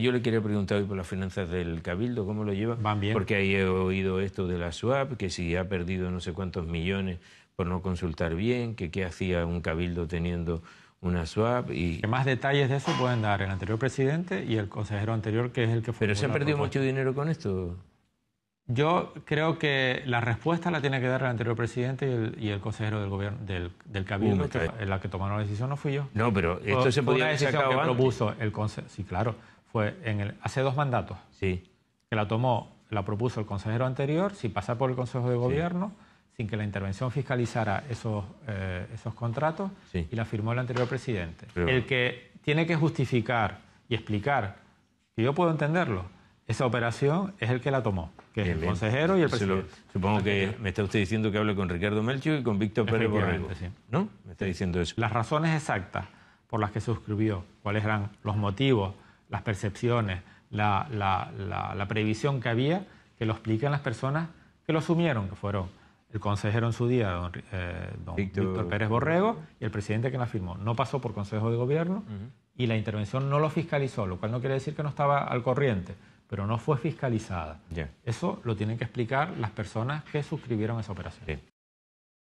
Yo le quería preguntar hoy por las finanzas del Cabildo, ¿cómo lo lleva? Van bien. Porque ahí he oído esto de la SWAP, que si ha perdido no sé cuántos millones por no consultar bien, que qué hacía un Cabildo teniendo una SWAP. y... más detalles de eso pueden dar el anterior presidente y el consejero anterior, que es el que fue... ¿Pero se ha perdido mucho dinero con esto? Yo creo que la respuesta la tiene que dar el anterior presidente y el, consejero del gobierno del, cabildo que, en la que tomaron la decisión no fui yo. No, pero esto se podía haber que propuso el consejo. Sí, claro. Pues en el, hace dos mandatos. Sí. Que la tomó, la propuso el consejero anterior, sin pasar por el Consejo de Gobierno, sin que la intervención fiscalizara esos, eh, esos contratos, y la firmó el anterior presidente. El que tiene que justificar y explicar, que yo puedo entenderlo, esa operación es el que la tomó, que es el consejero y el presidente. supongo que me está usted diciendo que hable con Ricardo Melchior y con Víctor Pérez ¿No? Me está diciendo eso. Las razones exactas por las que suscribió, cuáles eran los motivos las percepciones, la, previsión que había, que lo explican las personas que lo asumieron, que fueron el consejero en su día, don, eh, Víctor. Pérez Borrego, y el presidente que lo firmó. No pasó por Consejo de Gobierno y la intervención no lo fiscalizó, lo cual no quiere decir que no estaba al corriente, pero no fue fiscalizada. Eso lo tienen que explicar las personas que suscribieron esa operación.